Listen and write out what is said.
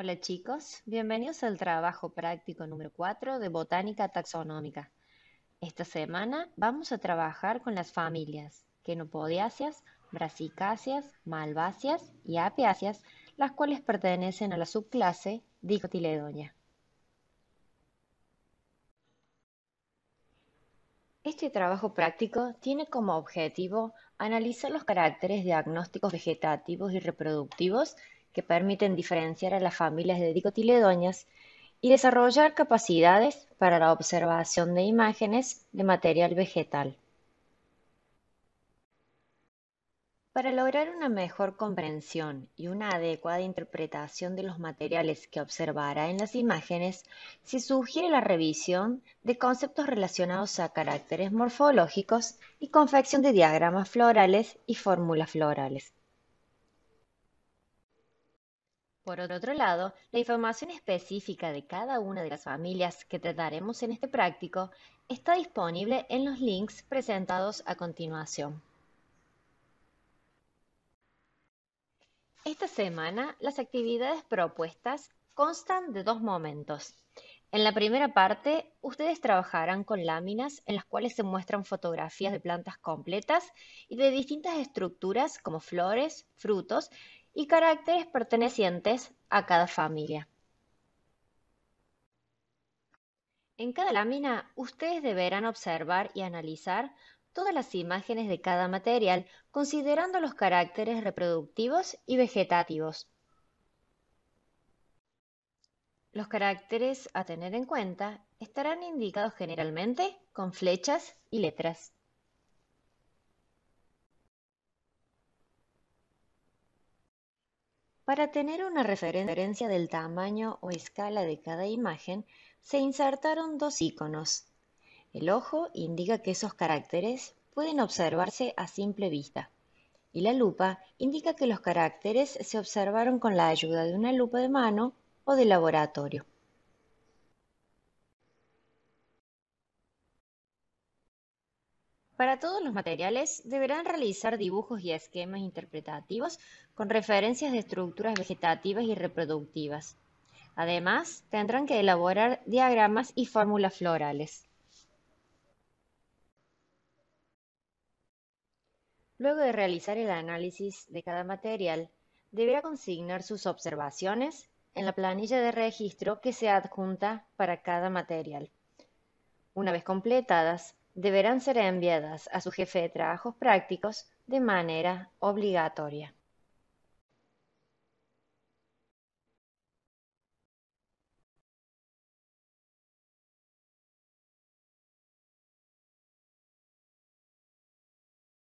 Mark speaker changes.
Speaker 1: Hola chicos, bienvenidos al trabajo práctico número 4 de Botánica Taxonómica. Esta semana vamos a trabajar con las familias quenopodiáceas, brasicáceas, malváceas y apiáceas, las cuales pertenecen a la subclase Dicotiledonia. Este trabajo práctico tiene como objetivo analizar los caracteres diagnósticos vegetativos y reproductivos que permiten diferenciar a las familias de dicotiledoñas y desarrollar capacidades para la observación de imágenes de material vegetal. Para lograr una mejor comprensión y una adecuada interpretación de los materiales que observará en las imágenes, se sugiere la revisión de conceptos relacionados a caracteres morfológicos y confección de diagramas florales y fórmulas florales. Por otro lado, la información específica de cada una de las familias que trataremos en este práctico está disponible en los links presentados a continuación. Esta semana, las actividades propuestas constan de dos momentos. En la primera parte, ustedes trabajarán con láminas en las cuales se muestran fotografías de plantas completas y de distintas estructuras como flores, frutos y caracteres pertenecientes a cada familia. En cada lámina, ustedes deberán observar y analizar todas las imágenes de cada material, considerando los caracteres reproductivos y vegetativos. Los caracteres a tener en cuenta estarán indicados generalmente con flechas y letras. Para tener una referencia del tamaño o escala de cada imagen, se insertaron dos iconos. El ojo indica que esos caracteres pueden observarse a simple vista y la lupa indica que los caracteres se observaron con la ayuda de una lupa de mano o de laboratorio. Para todos los materiales deberán realizar dibujos y esquemas interpretativos con referencias de estructuras vegetativas y reproductivas. Además, tendrán que elaborar diagramas y fórmulas florales. Luego de realizar el análisis de cada material, deberá consignar sus observaciones en la planilla de registro que se adjunta para cada material. Una vez completadas, deberán ser enviadas a su jefe de trabajos prácticos de manera obligatoria.